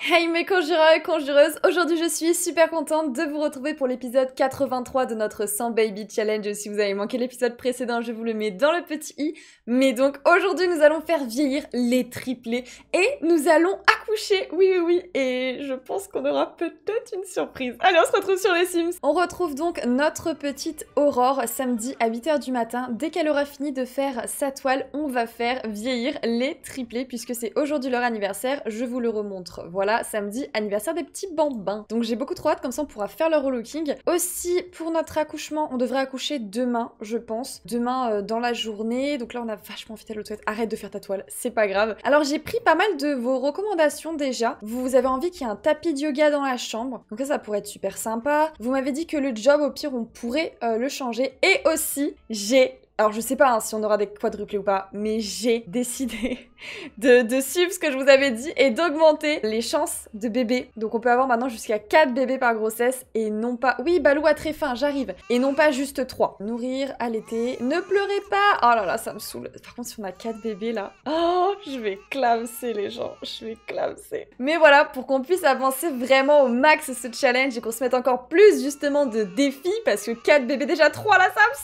Hey mes conjureurs et conjureuses, aujourd'hui je suis super contente de vous retrouver pour l'épisode 83 de notre 100 Baby Challenge. Si vous avez manqué l'épisode précédent, je vous le mets dans le petit i. Mais donc aujourd'hui nous allons faire vieillir les triplés et nous allons accoucher, oui oui oui, et je pense qu'on aura peut-être une surprise. Allez on se retrouve sur les Sims On retrouve donc notre petite Aurore samedi à 8h du matin. Dès qu'elle aura fini de faire sa toile, on va faire vieillir les triplés puisque c'est aujourd'hui leur anniversaire, je vous le remontre. Voilà samedi, anniversaire des petits bambins. Donc j'ai beaucoup trop hâte, comme ça on pourra faire le relooking. Aussi, pour notre accouchement, on devrait accoucher demain, je pense. Demain euh, dans la journée. Donc là, on a vachement envie le aux Arrête de faire ta toile, c'est pas grave. Alors j'ai pris pas mal de vos recommandations déjà. Vous, vous avez envie qu'il y ait un tapis de yoga dans la chambre. Donc ça, pourrait être super sympa. Vous m'avez dit que le job, au pire, on pourrait euh, le changer. Et aussi, j'ai alors je sais pas hein, si on aura des quadruplés ou pas, mais j'ai décidé de, suivre ce que je vous avais dit et d'augmenter les chances de bébés. Donc on peut avoir maintenant jusqu'à 4 bébés par grossesse et non pas... Oui, Balou à très faim, j'arrive. Et non pas juste 3. Nourrir, allaiter, ne pleurez pas Oh là là, ça me saoule. Par contre, si on a 4 bébés là... Oh, je vais clamser les gens, je vais clamser. Mais voilà, pour qu'on puisse avancer vraiment au max ce challenge et qu'on se mette encore plus justement de défis, parce que 4 bébés, déjà 3 là, ça me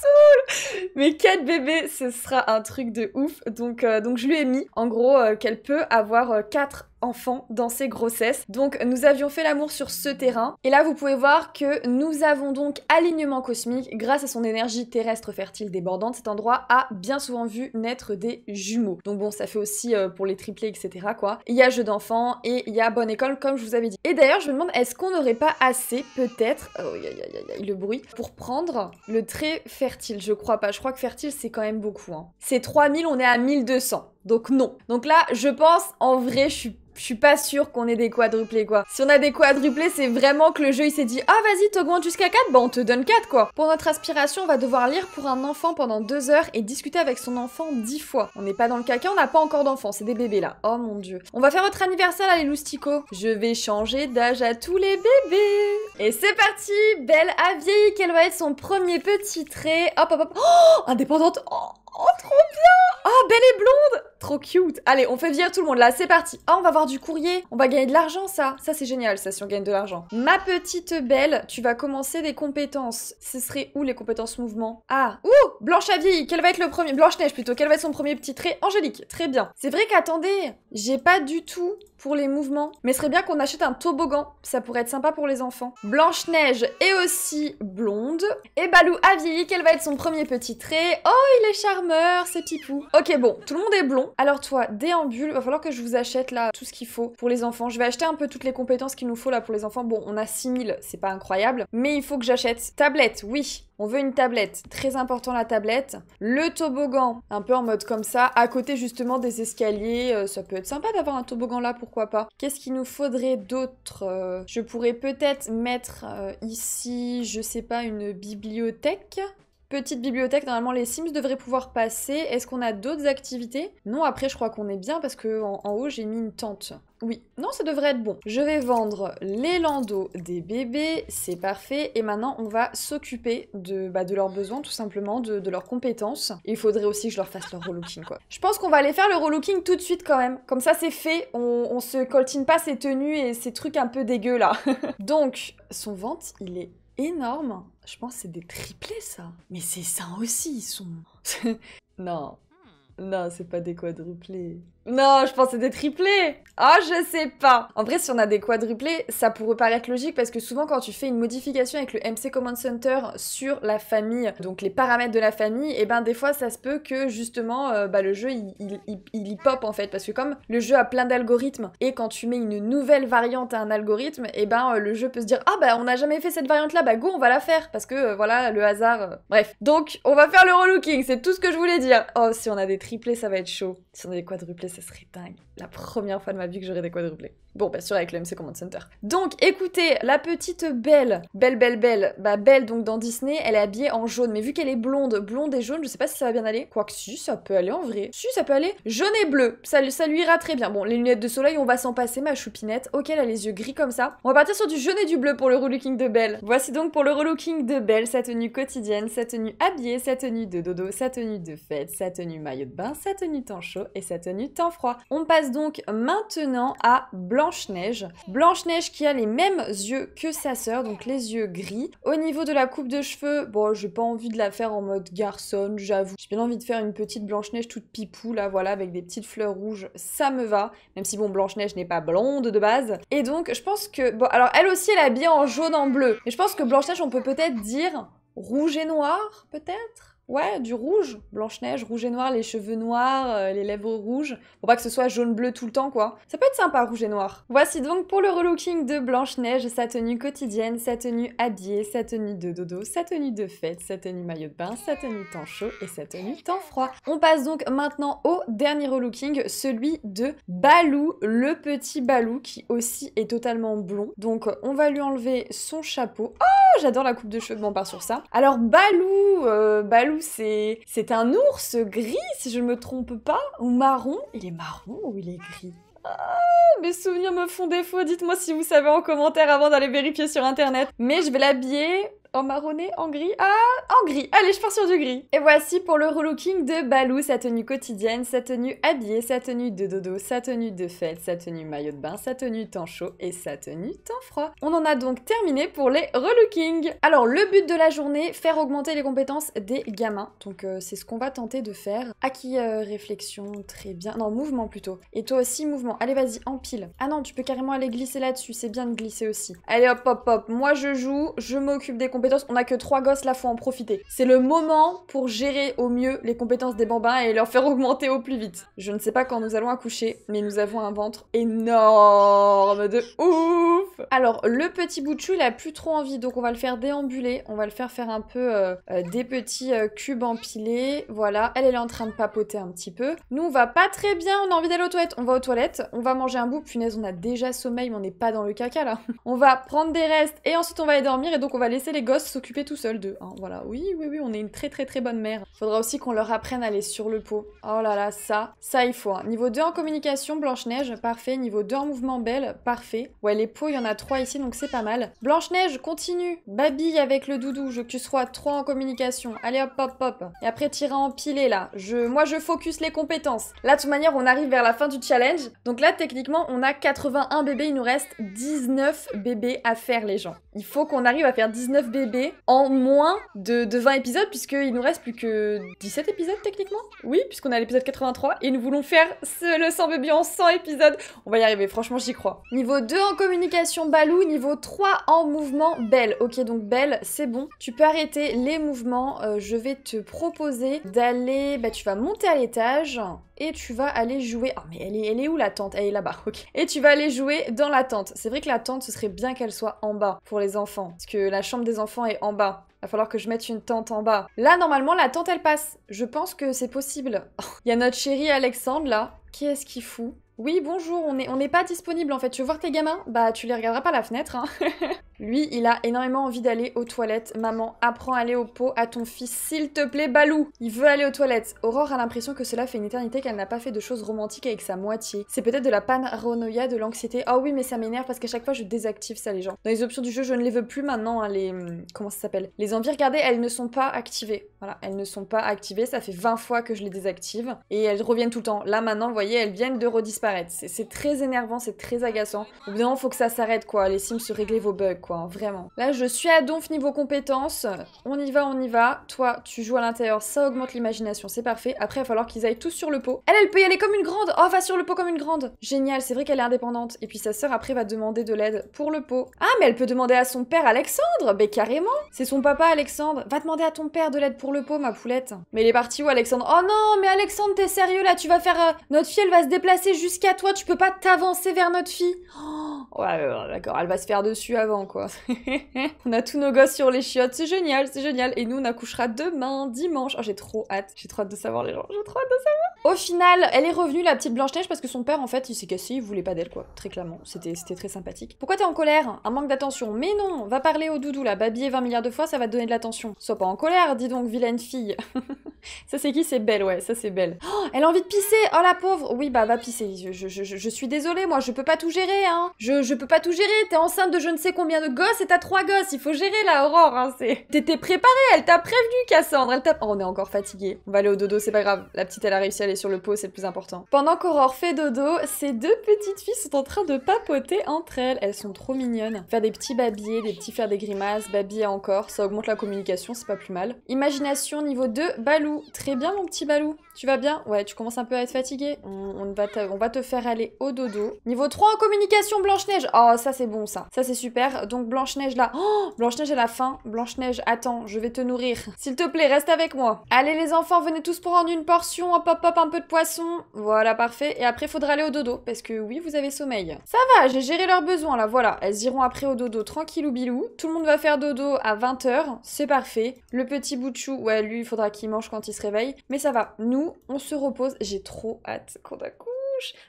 saoule Mais Quatre bébés, ce sera un truc de ouf. Donc, euh, donc je lui ai mis en gros euh, qu'elle peut avoir 4 euh, enfant dans ses grossesses. Donc nous avions fait l'amour sur ce terrain. Et là, vous pouvez voir que nous avons donc alignement cosmique. Grâce à son énergie terrestre fertile débordante, cet endroit a bien souvent vu naître des jumeaux. Donc bon, ça fait aussi euh, pour les triplés, etc. quoi. Il y a jeu d'enfants et il y a bonne école, comme je vous avais dit. Et d'ailleurs, je me demande, est-ce qu'on n'aurait pas assez, peut-être, oh, le bruit, pour prendre le trait fertile Je crois pas. Je crois que fertile, c'est quand même beaucoup. Hein. C'est 3000, on est à 1200. Donc non. Donc là, je pense, en vrai, je suis pas sûre qu'on ait des quadruplés, quoi. Si on a des quadruplés, c'est vraiment que le jeu, il s'est dit « Ah, vas-y, t'augmente jusqu'à 4 Bah, on te donne 4, quoi !» Pour notre aspiration, on va devoir lire pour un enfant pendant 2 heures et discuter avec son enfant 10 fois. On n'est pas dans le caca, on n'a pas encore d'enfants, c'est des bébés, là. Oh, mon Dieu. On va faire votre anniversaire, là, les lousticos. Je vais changer d'âge à tous les bébés Et c'est parti Belle à vieille, quel va être son premier petit trait Hop, hop, hop Oh Indépendante Oh, oh trop bien Oh, Belle et blonde Trop cute. Allez, on fait virer tout le monde là, c'est parti. Ah, on va voir du courrier. On va gagner de l'argent, ça. Ça, c'est génial, ça, si on gagne de l'argent. Ma petite belle, tu vas commencer des compétences. Ce serait où les compétences mouvement Ah, ouh Blanche à quelle Quel va être le premier Blanche-Neige plutôt. Quel va être son premier petit trait Angélique. Très bien. C'est vrai qu'attendez, j'ai pas du tout pour les mouvements. Mais ce serait bien qu'on achète un toboggan. Ça pourrait être sympa pour les enfants. Blanche-Neige est aussi blonde. Et Balou a vieilli. Quel va être son premier petit trait Oh, il est charmeur, c'est pipou. Ok, bon, tout le monde est blond. Alors toi, déambule, va falloir que je vous achète là tout ce qu'il faut pour les enfants. Je vais acheter un peu toutes les compétences qu'il nous faut là pour les enfants. Bon, on a 6000, c'est pas incroyable, mais il faut que j'achète. Tablette, oui, on veut une tablette, très important la tablette. Le toboggan, un peu en mode comme ça, à côté justement des escaliers, euh, ça peut être sympa d'avoir un toboggan là, pourquoi pas. Qu'est-ce qu'il nous faudrait d'autre euh, Je pourrais peut-être mettre euh, ici, je sais pas, une bibliothèque. Petite bibliothèque, normalement les Sims devraient pouvoir passer. Est-ce qu'on a d'autres activités Non, après je crois qu'on est bien parce que en, haut j'ai mis une tente. Oui, non ça devrait être bon. Je vais vendre les landaux des bébés, c'est parfait. Et maintenant on va s'occuper de, bah, de leurs besoins tout simplement, de, leurs compétences. il faudrait aussi que je leur fasse leur relooking quoi. Je pense qu'on va aller faire le relooking tout de suite quand même. Comme ça c'est fait, on, on se coltine pas ces tenues et ces trucs un peu dégueux là. Donc son ventre il est énorme. Je pense que c'est des triplés, ça. Mais c'est ça aussi, ils sont... non, hmm. non, c'est pas des quadruplés. Non, je pensais des triplés. Ah, oh, je sais pas. En vrai, si on a des quadruplés, ça pourrait paraître logique parce que souvent quand tu fais une modification avec le MC Command Center sur la famille, donc les paramètres de la famille, et eh ben des fois ça se peut que justement euh, bah, le jeu il, y pop en fait parce que comme le jeu a plein d'algorithmes et quand tu mets une nouvelle variante à un algorithme, et eh ben euh, le jeu peut se dire ah bah on n'a jamais fait cette variante là, bah go on va la faire parce que euh, voilà le hasard. Bref, donc on va faire le relooking, c'est tout ce que je voulais dire. Oh si on a des triplés ça va être chaud, si on a des quadruplés ce serait dingue la première fois de ma vie que j'aurais des quadruplés. Bon, bien bah, sûr, avec le MC Command Center. Donc, écoutez, la petite Belle, Belle, Belle, Belle, bah Belle, donc dans Disney, elle est habillée en jaune. Mais vu qu'elle est blonde, blonde et jaune, je sais pas si ça va bien aller. Quoique, si, ça peut aller en vrai. Si, ça peut aller. Jaune et bleu, ça, ça lui ira très bien. Bon, les lunettes de soleil, on va s'en passer, ma choupinette. Ok, elle a les yeux gris comme ça. On va partir sur du jaune et du bleu pour le relooking de Belle. Voici donc pour le relooking de Belle, sa tenue quotidienne, sa tenue habillée, sa tenue de dodo, sa tenue de fête, sa tenue maillot de bain, sa tenue temps chaud et sa tenue temps froid. On passe donc maintenant à Blanche-Neige. Blanche-Neige qui a les mêmes yeux que sa sœur, donc les yeux gris. Au niveau de la coupe de cheveux, bon, j'ai pas envie de la faire en mode garçonne, j'avoue. J'ai bien envie de faire une petite Blanche-Neige toute pipou, là, voilà, avec des petites fleurs rouges, ça me va. Même si, bon, Blanche-Neige n'est pas blonde de base. Et donc, je pense que... Bon, alors, elle aussi, elle a bien en jaune, en bleu. Et je pense que Blanche-Neige, on peut peut-être dire rouge et noir, peut-être Ouais, du rouge, blanche-neige, rouge et noir, les cheveux noirs, euh, les lèvres rouges, pour pas que ce soit jaune-bleu tout le temps quoi. Ça peut être sympa, rouge et noir. Voici donc pour le relooking de Blanche-Neige, sa tenue quotidienne, sa tenue habillée, sa tenue de dodo, sa tenue de fête, sa tenue maillot de bain, sa tenue temps chaud et sa tenue temps froid. On passe donc maintenant au dernier relooking, celui de Balou, le petit Balou qui aussi est totalement blond. Donc on va lui enlever son chapeau. Oh, j'adore la coupe de cheveux, on part sur ça. Alors Balou, euh, Balou c'est un ours gris, si je ne me trompe pas, ou marron. Il est marron ou il est gris ah, mes souvenirs me font défaut, dites-moi si vous savez en commentaire avant d'aller vérifier sur internet. Mais je vais l'habiller en marronné En gris Ah En gris Allez, je pars sur du gris Et voici pour le relooking de Balou, sa tenue quotidienne, sa tenue habillée, sa tenue de dodo, sa tenue de fête, sa tenue maillot de bain, sa tenue temps chaud et sa tenue temps froid. On en a donc terminé pour les relookings Alors, le but de la journée, faire augmenter les compétences des gamins. Donc, euh, c'est ce qu'on va tenter de faire. Acquis, qui euh, réflexion, très bien. Non, mouvement plutôt. Et toi aussi, mouvement. Allez, vas-y, empile Ah non, tu peux carrément aller glisser là-dessus, c'est bien de glisser aussi. Allez, hop, hop, hop. Moi, je joue, je m'occupe des compétences on a que trois gosses, là faut en profiter. C'est le moment pour gérer au mieux les compétences des bambins et leur faire augmenter au plus vite. Je ne sais pas quand nous allons accoucher, mais nous avons un ventre énorme de ouf Alors, le petit bout de chou, il a plus trop envie, donc on va le faire déambuler, on va le faire faire un peu euh, euh, des petits euh, cubes empilés, voilà. Elle, est en train de papoter un petit peu. Nous, on va pas très bien, on a envie d'aller aux toilettes, on va aux toilettes, on va manger un bout, punaise, on a déjà sommeil, mais on n'est pas dans le caca, là. On va prendre des restes, et ensuite on va aller dormir, et donc on va laisser les gosses s'occuper tout seul d'eux. Hein, voilà, oui, oui, oui, on est une très très très bonne mère. Faudra aussi qu'on leur apprenne à aller sur le pot. Oh là là, ça, ça il faut. Hein. Niveau 2 en communication, Blanche-Neige, parfait. Niveau 2 en mouvement, Belle, parfait. Ouais, les pots, il y en a 3 ici, donc c'est pas mal. Blanche-Neige, continue. Babille avec le doudou, je veux que tu sois 3 en communication. Allez hop hop hop. Et après, tira en là. Je, moi, je focus les compétences. Là, de toute manière, on arrive vers la fin du challenge. Donc là, techniquement, on a 81 bébés. Il nous reste 19 bébés à faire, les gens. Il faut qu'on arrive à faire 19 bébés en moins de, 20 épisodes, puisqu'il nous reste plus que 17 épisodes techniquement. Oui, puisqu'on a l'épisode 83 et nous voulons faire ce, le 100 bébé en 100 épisodes. On va y arriver, franchement, j'y crois. Niveau 2 en communication, Balou. Niveau 3 en mouvement, Belle. Ok, donc Belle, c'est bon. Tu peux arrêter les mouvements. Euh, je vais te proposer d'aller. Bah, tu vas monter à l'étage et tu vas aller jouer. Ah mais elle est, elle où la tente Elle est là-bas, ok. Et tu vas aller jouer dans la tente. C'est vrai que la tente, ce serait bien qu'elle soit en bas pour les enfants, parce que la chambre des enfants est en bas. Va falloir que je mette une tente en bas. Là, normalement, la tente, elle passe. Je pense que c'est possible. Il y a notre chéri Alexandre, là. Qu'est-ce qu'il fout oui, bonjour, on n'est on pas disponible en fait. Tu veux voir tes gamins Bah, tu les regarderas par la fenêtre. Hein. Lui, il a énormément envie d'aller aux toilettes. Maman, apprends à aller au pot à ton fils, s'il te plaît, Balou Il veut aller aux toilettes. Aurore a l'impression que cela fait une éternité qu'elle n'a pas fait de choses romantiques avec sa moitié. C'est peut-être de la paranoïa, de l'anxiété. Oh oui, mais ça m'énerve parce qu'à chaque fois je désactive ça, les gens. Dans les options du jeu, je ne les veux plus maintenant, hein, les. Hum, comment ça s'appelle Les envies, regardez, elles ne sont pas activées. Voilà, elles ne sont pas activées. Ça fait 20 fois que je les désactive. Et elles reviennent tout le temps. Là, maintenant, vous voyez, elles viennent de redisparaître c'est très énervant, c'est très agaçant. Au bout faut que ça s'arrête, quoi. Les sims, se régler vos bugs, quoi, hein, vraiment. Là, je suis à donf niveau compétences. On y va, on y va. Toi, tu joues à l'intérieur, ça augmente l'imagination, c'est parfait. Après, il va falloir qu'ils aillent tous sur le pot. Elle, elle peut y aller comme une grande Oh, va sur le pot comme une grande Génial, c'est vrai qu'elle est indépendante. Et puis sa sœur, après, va demander de l'aide pour le pot. Ah, mais elle peut demander à son père Alexandre Mais carrément C'est son papa Alexandre. Va demander à ton père de l'aide pour le pot, ma poulette. Mais il est parti où, Alexandre Oh non, mais Alexandre, t'es sérieux là Tu vas faire... Euh, notre fille, elle va se déplacer juste Jusqu'à toi, tu peux pas t'avancer vers notre fille. Oh Ouais, d'accord, elle va se faire dessus avant, quoi. on a tous nos gosses sur les chiottes, c'est génial, c'est génial. Et nous, on accouchera demain, dimanche. Oh, j'ai trop hâte, j'ai trop hâte de savoir les gens, j'ai trop hâte de savoir. Au final, elle est revenue, la petite Blanche-Neige, parce que son père, en fait, il s'est cassé, il voulait pas d'elle, quoi. Très clairement, c'était très sympathique. Pourquoi t'es en colère Un manque d'attention. Mais non, va parler au doudou, là, babiller 20 milliards de fois, ça va te donner de l'attention. Sois pas en colère, dis donc, vilaine fille. ça, c'est qui C'est belle, ouais, ça, c'est belle. Oh, elle a envie de pisser, oh la pauvre. Oui, bah, va pisser, je, suis désolée, moi, je peux pas tout gérer, hein. Je, je peux pas tout gérer, t'es enceinte de je ne sais combien de gosses et t'as trois gosses, il faut gérer là, Aurore, hein, T'étais préparée, elle t'a prévenu, Cassandre, elle t'a... Oh, on est encore fatigué. On va aller au dodo, c'est pas grave, la petite elle a réussi à aller sur le pot, c'est le plus important. Pendant qu'Aurore fait dodo, ces deux petites filles sont en train de papoter entre elles, elles sont trop mignonnes. Faire des petits babillés, des petits faire des grimaces, babiller encore, ça augmente la communication, c'est pas plus mal. Imagination niveau 2, Balou. Très bien mon petit Balou, tu vas bien Ouais, tu commences un peu à être fatigué, on, va, te, faire aller au dodo. Niveau 3 communication, Blanche Oh, ça c'est bon ça. Ça c'est super. Donc Blanche-Neige là. Oh, Blanche-Neige à la faim. Blanche-Neige, attends, je vais te nourrir. S'il te plaît, reste avec moi. Allez les enfants, venez tous prendre une portion. Hop, hop, hop, un peu de poisson. Voilà, parfait. Et après, faudra aller au dodo. Parce que oui, vous avez sommeil. Ça va, j'ai géré leurs besoins là. Voilà, elles iront après au dodo tranquille ou bilou. Tout le monde va faire dodo à 20h. C'est parfait. Le petit bout de chou, ouais, lui, il faudra qu'il mange quand il se réveille. Mais ça va. Nous, on se repose. J'ai trop hâte qu'on d'accord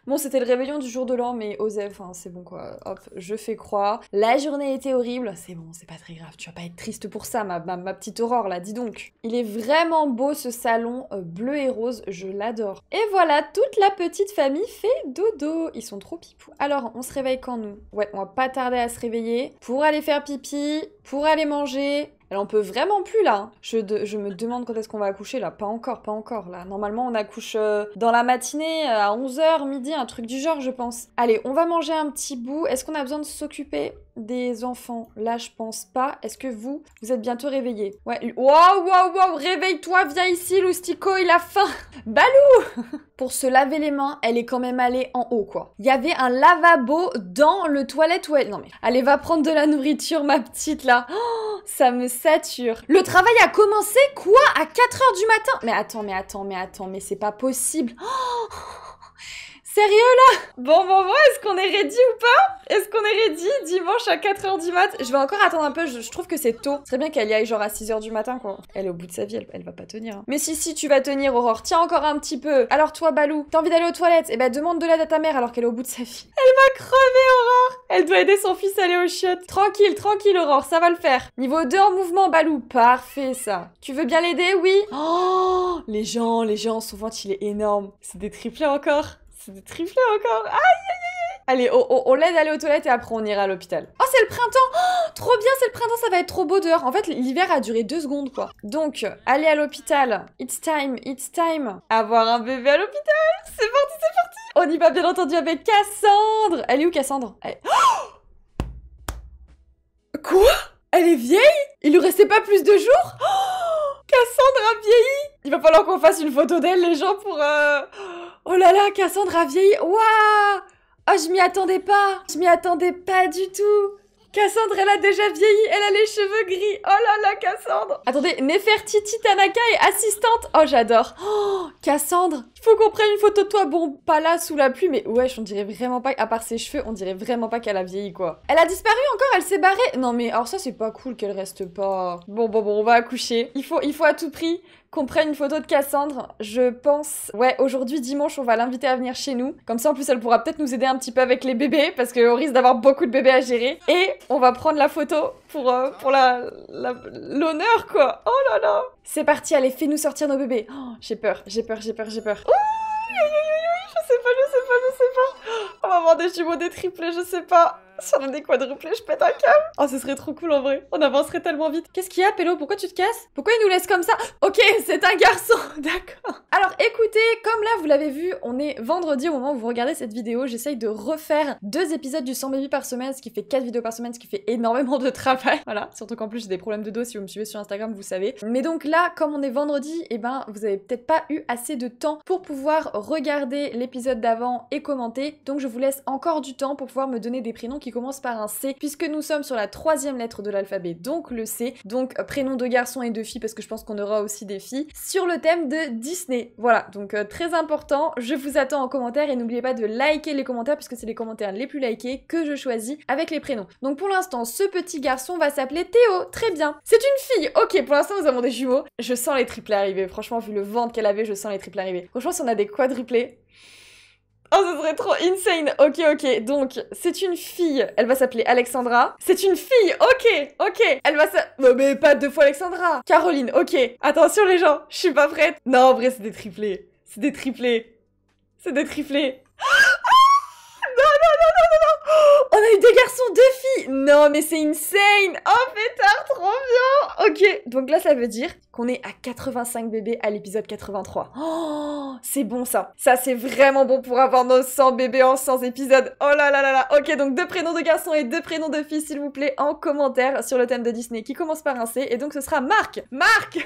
Bon, c'était le réveillon du jour de l'an, mais Osef, hein, c'est bon quoi. Hop, je fais croire. La journée était horrible. C'est bon, c'est pas très grave. Tu vas pas être triste pour ça, ma, ma, petite aurore là, dis donc. Il est vraiment beau ce salon euh, bleu et rose. Je l'adore. Et voilà, toute la petite famille fait dodo. Ils sont trop pipous. Alors, on se réveille quand nous Ouais, on va pas tarder à se réveiller pour aller faire pipi, pour aller manger, elle en peut vraiment plus là. Je, je me demande quand est-ce qu'on va accoucher là. Pas encore, pas encore là. Normalement on accouche euh, dans la matinée euh, à 11h, midi, un truc du genre je pense. Allez, on va manger un petit bout. Est-ce qu'on a besoin de s'occuper des enfants. Là, je pense pas. Est-ce que vous, vous êtes bientôt réveillé Ouais. Waouh, waouh, waouh, réveille-toi, viens ici, Loustico, il a faim. Balou Pour se laver les mains, elle est quand même allée en haut, quoi. Il y avait un lavabo dans le toilette où elle... Non mais, allez, va prendre de la nourriture, ma petite, là. ça me sature. Le travail a commencé, quoi, à 4h du matin Mais attends, mais attends, mais attends, mais c'est pas possible. Oh Sérieux là Bon, bon, bon, est-ce qu'on est ready ou pas Est-ce qu'on est ready dimanche à 4h du mat Je vais encore attendre un peu, je, trouve que c'est tôt. C'est bien qu'elle y aille genre à 6h du matin quoi. Elle est au bout de sa vie, elle, va pas tenir. Hein. Mais si, si, tu vas tenir, Aurore, tiens encore un petit peu. Alors toi, Balou, t'as envie d'aller aux toilettes Eh ben demande de l'aide à ta mère alors qu'elle est au bout de sa vie. Elle va crever, Aurore Elle doit aider son fils à aller aux chiottes. Tranquille, tranquille, Aurore, ça va le faire. Niveau 2 en mouvement, Balou, parfait ça. Tu veux bien l'aider, oui Oh Les gens, les gens, son ventre il est énorme. C'est des triplés encore. C'est des triplés encore. Aïe, aïe, aïe. Allez, on, l'aide à aller aux toilettes et après on ira à l'hôpital. Oh, c'est le printemps oh, Trop bien, c'est le printemps, ça va être trop beau dehors. En fait, l'hiver a duré deux secondes, quoi. Donc, aller à l'hôpital. It's time, it's time. Avoir un bébé à l'hôpital. C'est parti, c'est parti. On y va, bien entendu, avec Cassandre. Elle est où, Cassandre oh Quoi Elle est vieille Il lui restait pas plus de jours oh Cassandre a vieilli Il va falloir qu'on fasse une photo d'elle, les gens, pour... Euh, Oh là là, Cassandra vieilli Waouh Oh, je m'y attendais pas Je m'y attendais pas du tout Cassandre, elle a déjà vieilli, elle a les cheveux gris. Oh là là, Cassandre Attendez, Nefertiti Tanaka est assistante Oh, j'adore Oh, Cassandre faut qu'on prenne une photo de toi. Bon, pas là sous la pluie, mais wesh, on dirait vraiment pas, à part ses cheveux, on dirait vraiment pas qu'elle a vieilli quoi. Elle a disparu encore, elle s'est barrée. Non mais alors ça c'est pas cool qu'elle reste pas. Bon bon bon, on va accoucher. Il faut, il faut à tout prix qu'on prenne une photo de Cassandre. Je pense, ouais, aujourd'hui dimanche, on va l'inviter à venir chez nous. Comme ça, en plus, elle pourra peut-être nous aider un petit peu avec les bébés, parce qu'on risque d'avoir beaucoup de bébés à gérer. Et on va prendre la photo pour, euh, pour la, l'honneur, quoi. Oh là là c'est parti, allez, fais-nous sortir nos bébés. Oh, j'ai peur, j'ai peur, j'ai peur, j'ai peur. Oh, je sais pas, je sais pas, je sais pas. On va avoir des jumeaux, des triplés, je sais pas. Si on est je pète un câble. Oh, ce serait trop cool en vrai. On avancerait tellement vite. Qu'est-ce qu'il y a, Pélo Pourquoi tu te casses Pourquoi il nous laisse comme ça Ok, c'est un garçon, d'accord. Alors écoutez, comme là vous l'avez vu, on est vendredi au moment où vous regardez cette vidéo. J'essaye de refaire deux épisodes du 100 baby par semaine, ce qui fait quatre vidéos par semaine, ce qui fait énormément de travail. Voilà, surtout qu'en plus j'ai des problèmes de dos. Si vous me suivez sur Instagram, vous savez. Mais donc là, comme on est vendredi, et eh ben vous avez peut-être pas eu assez de temps pour pouvoir regarder l'épisode d'avant et commenter. Donc je vous laisse encore du temps pour pouvoir me donner des prénoms qui commence par un C, puisque nous sommes sur la troisième lettre de l'alphabet, donc le C. Donc euh, prénom de garçon et de fille, parce que je pense qu'on aura aussi des filles, sur le thème de Disney. Voilà, donc euh, très important, je vous attends en commentaire et n'oubliez pas de liker les commentaires, puisque c'est les commentaires les plus likés que je choisis avec les prénoms. Donc pour l'instant, ce petit garçon va s'appeler Théo, très bien. C'est une fille, ok, pour l'instant nous avons des jumeaux. Je sens les triplets arriver, franchement, vu le ventre qu'elle avait, je sens les triples arriver. Franchement, si on a des quadruplés... Oh, ça serait trop insane. Ok, ok. Donc, c'est une fille. Elle va s'appeler Alexandra. C'est une fille. Ok, ok. Elle va s'appeler... Mais pas deux fois Alexandra. Caroline, ok. Attention les gens, je suis pas prête. Non, en vrai, c'est des triplés. C'est des triplés. C'est des triplés. Ah non, non, non, non, non, On a eu des garçons, deux filles. Non, mais c'est insane. Oh, pétard, trop bien. Ok, donc là, ça veut dire qu'on est à 85 bébés à l'épisode 83. Oh, c'est bon ça. Ça, c'est vraiment bon pour avoir nos 100 bébés en 100 épisodes. Oh là là là là. Ok, donc deux prénoms de garçons et deux prénoms de filles, s'il vous plaît, en commentaire sur le thème de Disney qui commence par un C. Et donc, ce sera Marc. Marc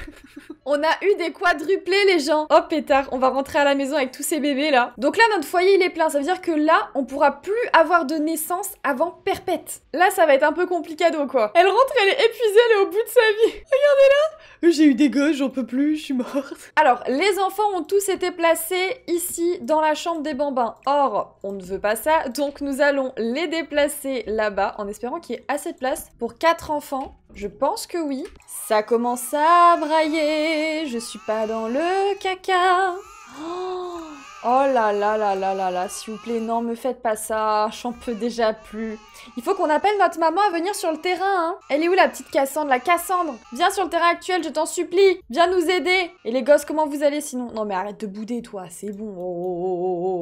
On a eu des quadruplés, les gens. Oh pétard, on va rentrer à la maison avec tous ces bébés là. Donc là, notre foyer, il est plein. Ça veut dire que là, on pourra plus avoir de naissance avant perpète. Là, ça va être un peu complicado, quoi. Elle rentre, elle est épuisée, elle est au bout de sa vie. Regardez là J'ai eu dégueu, j'en peux plus, je suis morte. Alors, les enfants ont tous été placés ici dans la chambre des bambins. Or, on ne veut pas ça, donc nous allons les déplacer là-bas en espérant qu'il y ait assez de place pour quatre enfants. Je pense que oui. Ça commence à brailler, je suis pas dans le caca. Oh Oh là là là là là là, s'il vous plaît, non, me faites pas ça, j'en peux déjà plus. Il faut qu'on appelle notre maman à venir sur le terrain, hein. Elle est où la petite Cassandre, la Cassandre Viens sur le terrain actuel, je t'en supplie, viens nous aider. Et les gosses, comment vous allez sinon Non mais arrête de bouder toi, c'est bon. Oh, oh,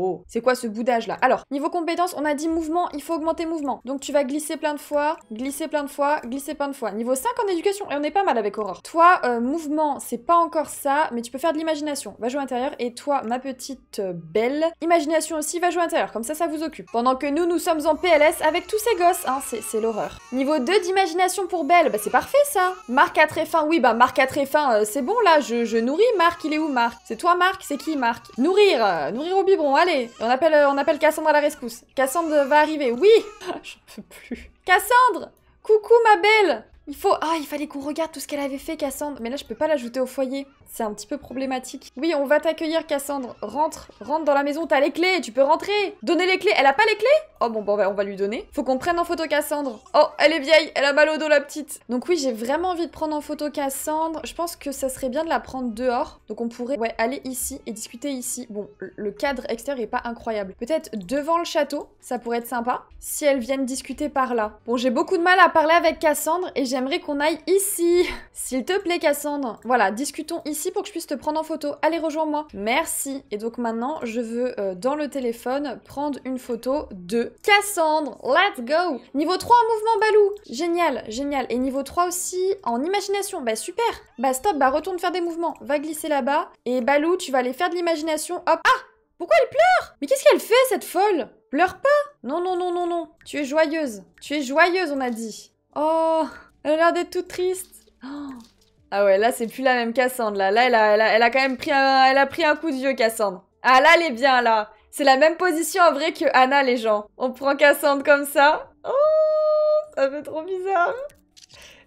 oh, c'est quoi ce boudage là Alors, niveau compétences, on a dit mouvement, il faut augmenter mouvement. Donc tu vas glisser plein de fois, glisser plein de fois, glisser plein de fois. Niveau 5 en éducation, et on est pas mal avec Aurore. Toi, euh, mouvement, c'est pas encore ça, mais tu peux faire de l'imagination. Va jouer à intérieur. Et toi, ma petite euh, belle, imagination aussi, va jouer à intérieur. Comme ça, ça vous occupe. Pendant que nous, nous sommes en PLS avec tous ces gosses, hein, c'est l'horreur. Niveau 2 d'imagination pour Belle, bah c'est parfait ça. Marc à très fin, oui, bah Marc à très fin, euh, c'est bon là, je, je nourris Marc, il est où Marc C'est toi Marc, c'est qui Marc Nourrir, nourrir au biberon, allez on appelle, euh, on appelle Cassandre à la rescousse. Cassandre va arriver. Oui ah, J'en peux plus. Cassandre Coucou ma belle Il faut... Ah, il fallait qu'on regarde tout ce qu'elle avait fait, Cassandre. Mais là, je peux pas l'ajouter au foyer. C'est un petit peu problématique. Oui, on va t'accueillir, Cassandre. Rentre, rentre dans la maison, t'as les clés, tu peux rentrer. Donnez les clés. Elle a pas les clés Oh bon, bon, bah, on va lui donner. Faut qu'on prenne en photo Cassandre. Oh, elle est vieille, elle a mal au dos, la petite. Donc oui, j'ai vraiment envie de prendre en photo Cassandre. Je pense que ça serait bien de la prendre dehors. Donc on pourrait, ouais, aller ici et discuter ici. Bon, le cadre extérieur est pas incroyable. Peut-être devant le château, ça pourrait être sympa. Si elles viennent discuter par là. Bon, j'ai beaucoup de mal à parler avec Cassandre et j'aimerais qu'on aille ici. S'il te plaît, Cassandre. Voilà, discutons ici pour que je puisse te prendre en photo. Allez, rejoins-moi. Merci. Et donc maintenant, je veux, euh, dans le téléphone, prendre une photo de Cassandre. Let's go Niveau 3 en mouvement, Balou Génial, génial. Et niveau 3 aussi en imagination. Bah super Bah stop, bah retourne faire des mouvements. Va glisser là-bas. Et Balou, tu vas aller faire de l'imagination. Hop Ah Pourquoi elle pleure Mais qu'est-ce qu'elle fait, cette folle Pleure pas Non, non, non, non, non. Tu es joyeuse. Tu es joyeuse, on a dit. Oh Elle a l'air d'être toute triste. Oh. Ah ouais, là, c'est plus la même Cassandre, là. elle a, quand même pris un, elle a pris un coup de vieux, Cassandre. Ah là, elle est bien, là. C'est la même position en vrai que Anna, les gens. On prend Cassandre comme ça. Oh, ça fait trop bizarre.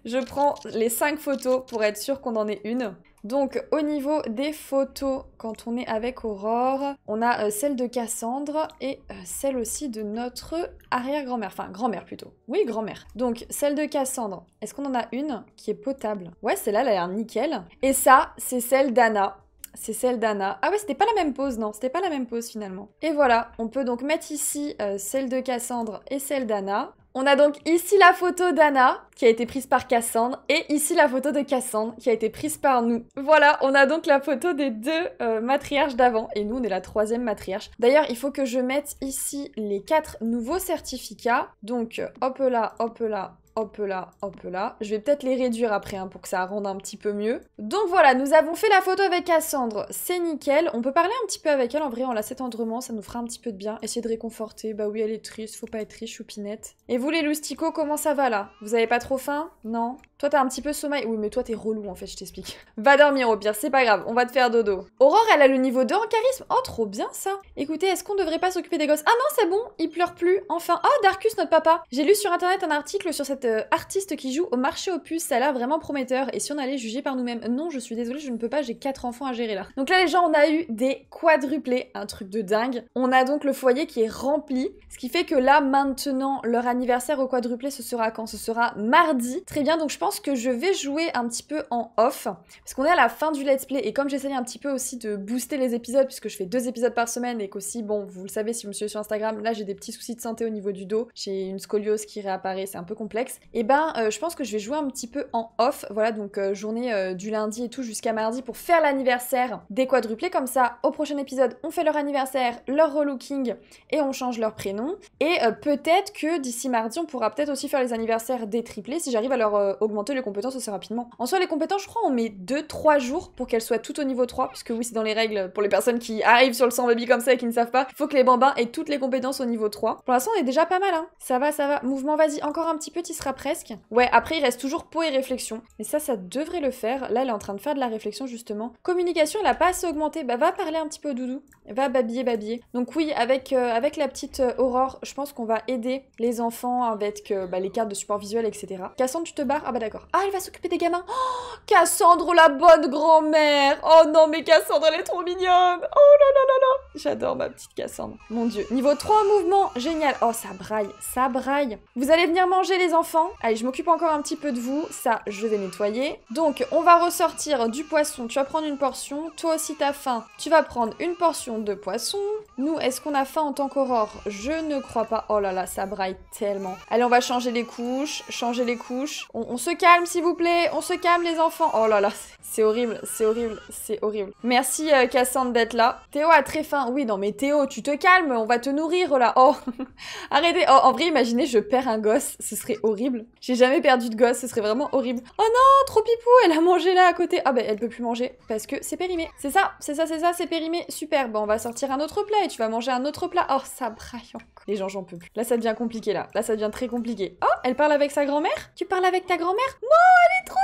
Je prends les cinq photos pour être sûr qu'on en ait une. Donc au niveau des photos, quand on est avec Aurore, on a euh, celle de Cassandre et euh, celle aussi de notre arrière-grand-mère, enfin grand-mère plutôt. Oui, grand-mère. Donc celle de Cassandre, est-ce qu'on en a une qui est potable Ouais, celle-là, elle a l'air nickel. Et ça, c'est celle d'Anna. C'est celle d'Anna. Ah ouais, c'était pas la même pose, non, c'était pas la même pose finalement. Et voilà, on peut donc mettre ici euh, celle de Cassandre et celle d'Anna. On a donc ici la photo d'Anna qui a été prise par Cassandre et ici la photo de Cassandre qui a été prise par nous. Voilà, on a donc la photo des deux euh, matriarches d'avant et nous on est la troisième matriarche. D'ailleurs, il faut que je mette ici les quatre nouveaux certificats. Donc euh, hop là, hop là, hop là, hop là. Je vais peut-être les réduire après hein, pour que ça rende un petit peu mieux. Donc voilà, nous avons fait la photo avec Cassandre, c'est nickel. On peut parler un petit peu avec elle, en vrai on la sait tendrement, ça nous fera un petit peu de bien. Essayer de réconforter, bah oui elle est triste, faut pas être riche, choupinette. Et vous les lousticots, comment ça va là Vous avez pas trop faim Non toi, t'as un petit peu sommeil. Oui, mais toi, t'es relou en fait, je t'explique. Va dormir au pire, c'est pas grave, on va te faire dodo. Aurore, elle a le niveau 2 en charisme. Oh, trop bien ça. Écoutez, est-ce qu'on devrait pas s'occuper des gosses Ah non, c'est bon, il pleure plus. Enfin. Oh, Darkus, notre papa. J'ai lu sur internet un article sur cette euh, artiste qui joue au marché opus, Ça a l'air vraiment prometteur. Et si on allait juger par nous-mêmes Non, je suis désolée, je ne peux pas, j'ai quatre enfants à gérer là. Donc là, les gens, on a eu des quadruplés. Un truc de dingue. On a donc le foyer qui est rempli. Ce qui fait que là, maintenant, leur anniversaire au quadruplé, ce sera quand Ce sera mardi. Très bien, donc je pense que je vais jouer un petit peu en off, parce qu'on est à la fin du let's play, et comme j'essaye un petit peu aussi de booster les épisodes, puisque je fais deux épisodes par semaine, et qu'aussi, bon, vous le savez si vous me suivez sur Instagram, là j'ai des petits soucis de santé au niveau du dos, j'ai une scoliose qui réapparaît, c'est un peu complexe, et ben euh, je pense que je vais jouer un petit peu en off, voilà, donc euh, journée euh, du lundi et tout jusqu'à mardi pour faire l'anniversaire des quadruplés, comme ça, au prochain épisode, on fait leur anniversaire, leur relooking, et on change leur prénom, et peut-être que d'ici mardi, on pourra peut-être aussi faire les anniversaires des triplés, si j'arrive à leur augmenter les compétences assez rapidement. En soi, les compétences, je crois, on met 2-3 jours pour qu'elles soient toutes au niveau 3, puisque oui, c'est dans les règles pour les personnes qui arrivent sur le sang baby comme ça et qui ne savent pas. il Faut que les bambins aient toutes les compétences au niveau 3. Pour l'instant, on est déjà pas mal, hein. Ça va, ça va. Mouvement, vas-y, encore un petit peu, tu seras presque. Ouais, après, il reste toujours peau et réflexion. Mais ça, ça devrait le faire. Là, elle est en train de faire de la réflexion, justement. Communication, elle a pas assez augmenté. Bah, va parler un petit peu doudou. Va babiller, babiller. Donc, oui, avec, euh, avec la petite euh, Aurore, je pense qu'on va aider les enfants avec euh, bah, les cartes de support visuel, etc. Cassandre, tu te barres Ah, bah, d'accord. Ah, elle va s'occuper des gamins. Oh, Cassandre, la bonne grand-mère. Oh non, mais Cassandre, elle est trop mignonne. Oh là là là là. J'adore ma petite Cassandre. Mon dieu. Niveau 3 mouvement, génial. Oh, ça braille, ça braille. Vous allez venir manger les enfants. Allez, je m'occupe encore un petit peu de vous. Ça, je vais nettoyer. Donc, on va ressortir du poisson. Tu vas prendre une portion. Toi aussi, t'as faim. Tu vas prendre une portion de poisson. Nous, est-ce qu'on a faim en tant qu'aurore Je ne crois pas. Oh là là, ça braille tellement. Allez, on va changer les couches, changer les couches. On, on se calme, s'il vous plaît. On se calme, les enfants. Oh là là, c'est horrible, c'est horrible, c'est horrible. Merci, euh, Cassandre, d'être là. Théo a très faim. Oui, non, mais Théo, tu te calmes. On va te nourrir, là. Oh, arrêtez. Oh, en vrai, imaginez, je perds un gosse. Ce serait horrible. J'ai jamais perdu de gosse. Ce serait vraiment horrible. Oh non, trop pipou. Elle a mangé là à côté. Ah ben, elle peut plus manger parce que c'est périmé. C'est ça, c'est ça, c'est ça, c'est périmé. Super. Bon, on va sortir un autre plat et tu vas manger un autre plat. Oh, ça braille encore. Les gens, j'en peux plus. Là, ça devient compliqué, là. Là, ça devient très compliqué. Oh, elle parle avec sa grand-mère Tu parles avec ta grand-mère Non, elle est trop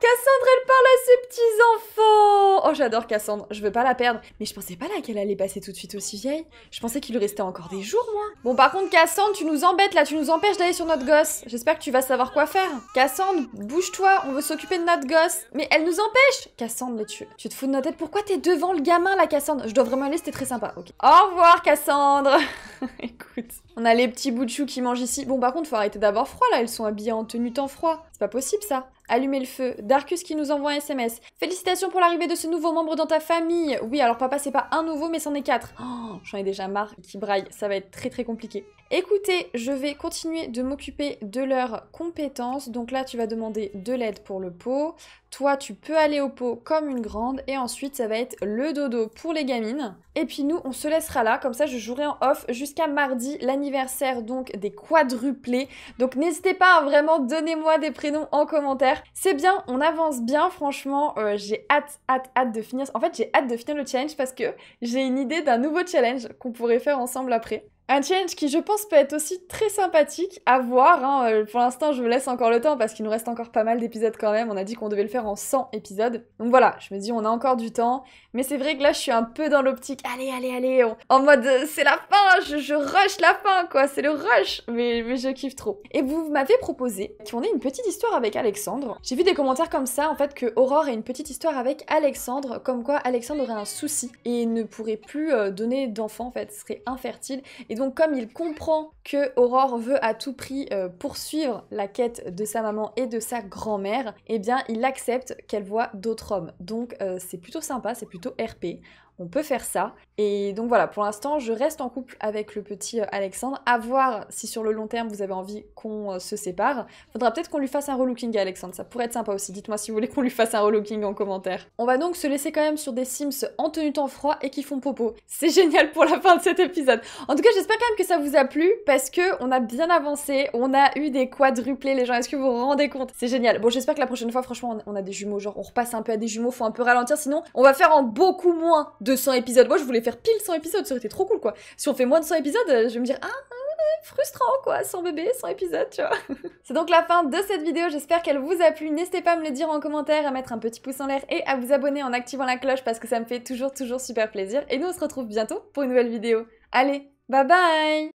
Cassandre, elle parle à ses petits-enfants Oh, j'adore Cassandre, je veux pas la perdre. Mais je pensais pas là qu'elle allait passer tout de suite aussi vieille. Je pensais qu'il lui restait encore des jours, moi. Bon, par contre, Cassandre, tu nous embêtes là, tu nous empêches d'aller sur notre gosse. J'espère que tu vas savoir quoi faire. Cassandre, bouge-toi, on veut s'occuper de notre gosse. Mais elle nous empêche Cassandre, mais tu, tu te fous de notre tête. Pourquoi t'es devant le gamin là, Cassandre Je dois vraiment aller, c'était très sympa. Ok. Au revoir, Cassandre Écoute, on a les petits bouts qui mangent ici. Bon, par contre, faut arrêter d'avoir froid là, elles sont habillées en tenue temps froid. C'est pas possible ça. Allumer le feu. Darkus qui nous envoie un SMS. Félicitations pour l'arrivée de ce nouveau membre dans ta famille. Oui, alors papa, c'est pas un nouveau, mais c'en est quatre. Oh, j'en ai déjà marre qui braille. Ça va être très très compliqué. Écoutez, je vais continuer de m'occuper de leurs compétences. Donc là, tu vas demander de l'aide pour le pot. Toi, tu peux aller au pot comme une grande. Et ensuite, ça va être le dodo pour les gamines. Et puis nous, on se laissera là. Comme ça, je jouerai en off jusqu'à mardi, l'anniversaire donc des quadruplés. Donc n'hésitez pas à hein, vraiment donner moi des prix nom en commentaire. C'est bien, on avance bien, franchement, euh, j'ai hâte, hâte, hâte de finir. En fait, j'ai hâte de finir le challenge parce que j'ai une idée d'un nouveau challenge qu'on pourrait faire ensemble après. Un challenge qui, je pense, peut être aussi très sympathique à voir. Hein. Euh, pour l'instant, je vous laisse encore le temps parce qu'il nous reste encore pas mal d'épisodes quand même. On a dit qu'on devait le faire en 100 épisodes. Donc voilà, je me dis, on a encore du temps. Mais c'est vrai que là, je suis un peu dans l'optique. Allez, allez, allez. En mode, euh, c'est la fin. Je, rush la fin, quoi. C'est le rush. Mais, mais je kiffe trop. Et vous m'avez proposé qu'on ait une petite histoire avec Alexandre. J'ai vu des commentaires comme ça, en fait, que Aurore ait une petite histoire avec Alexandre. Comme quoi, Alexandre aurait un souci et ne pourrait plus euh, donner d'enfant, en fait. Ce serait infertile. Et donc comme il comprend que Aurore veut à tout prix euh, poursuivre la quête de sa maman et de sa grand-mère, eh bien il accepte qu'elle voit d'autres hommes. Donc euh, c'est plutôt sympa, c'est plutôt RP on peut faire ça. Et donc voilà, pour l'instant, je reste en couple avec le petit euh, Alexandre. À voir si sur le long terme, vous avez envie qu'on euh, se sépare. Faudra peut-être qu'on lui fasse un relooking à Alexandre. Ça pourrait être sympa aussi. Dites-moi si vous voulez qu'on lui fasse un relooking en commentaire. On va donc se laisser quand même sur des Sims en tenue temps froid et qui font popo. C'est génial pour la fin de cet épisode. En tout cas, j'espère quand même que ça vous a plu parce que on a bien avancé. On a eu des quadruplés, les gens. Est-ce que vous vous rendez compte C'est génial. Bon, j'espère que la prochaine fois, franchement, on a des jumeaux. Genre, on repasse un peu à des jumeaux. Faut un peu ralentir. Sinon, on va faire en beaucoup moins 200 épisodes. Moi, je voulais faire pile 100 épisodes, ça aurait été trop cool, quoi. Si on fait moins de 100 épisodes, euh, je vais me dire, ah, frustrant quoi, sans bébé, sans épisodes, tu vois. C'est donc la fin de cette vidéo, j'espère qu'elle vous a plu. N'hésitez pas à me le dire en commentaire, à mettre un petit pouce en l'air et à vous abonner en activant la cloche parce que ça me fait toujours toujours super plaisir. Et nous on se retrouve bientôt pour une nouvelle vidéo. Allez, bye bye